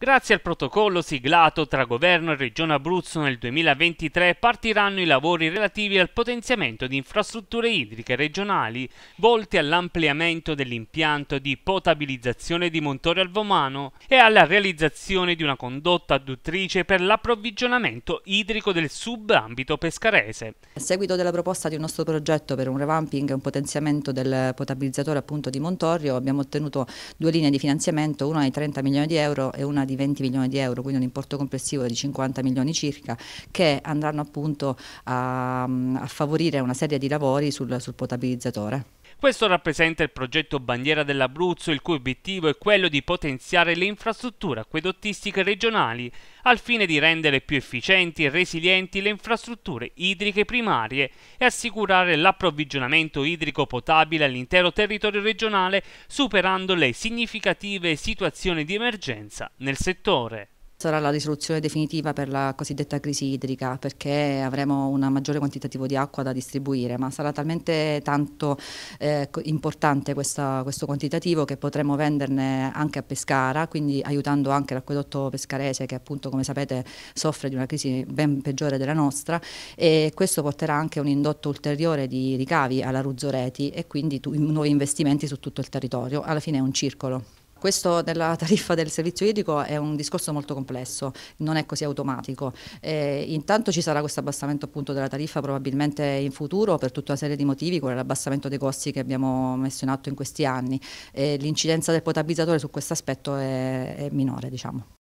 Grazie al protocollo siglato tra governo e Regione Abruzzo nel 2023 partiranno i lavori relativi al potenziamento di infrastrutture idriche regionali volte all'ampliamento dell'impianto di potabilizzazione di Montorio Alvomano e alla realizzazione di una condotta adduttrice per l'approvvigionamento idrico del subambito pescarese. A seguito della proposta di un nostro progetto per un revamping e un potenziamento del potabilizzatore appunto di Montorio abbiamo ottenuto due linee di finanziamento, una di 30 milioni di euro e una di di 20 milioni di euro, quindi un importo complessivo di 50 milioni circa, che andranno appunto a, a favorire una serie di lavori sul, sul potabilizzatore. Questo rappresenta il progetto Bandiera dell'Abruzzo, il cui obiettivo è quello di potenziare le infrastrutture acquedottistiche regionali, al fine di rendere più efficienti e resilienti le infrastrutture idriche primarie e assicurare l'approvvigionamento idrico potabile all'intero territorio regionale, superando le significative situazioni di emergenza nel settore sarà la risoluzione definitiva per la cosiddetta crisi idrica perché avremo un maggiore quantitativo di acqua da distribuire, ma sarà talmente tanto eh, importante questa, questo quantitativo che potremo venderne anche a Pescara, quindi aiutando anche l'acquedotto pescarese che appunto come sapete soffre di una crisi ben peggiore della nostra e questo porterà anche un indotto ulteriore di ricavi alla Ruzzoreti e quindi tu, nuovi investimenti su tutto il territorio. Alla fine è un circolo. Questo della tariffa del servizio idrico è un discorso molto complesso, non è così automatico. Eh, intanto ci sarà questo abbassamento appunto della tariffa probabilmente in futuro per tutta una serie di motivi, come l'abbassamento dei costi che abbiamo messo in atto in questi anni. Eh, l'incidenza del potabilizzatore su questo aspetto è, è minore, diciamo.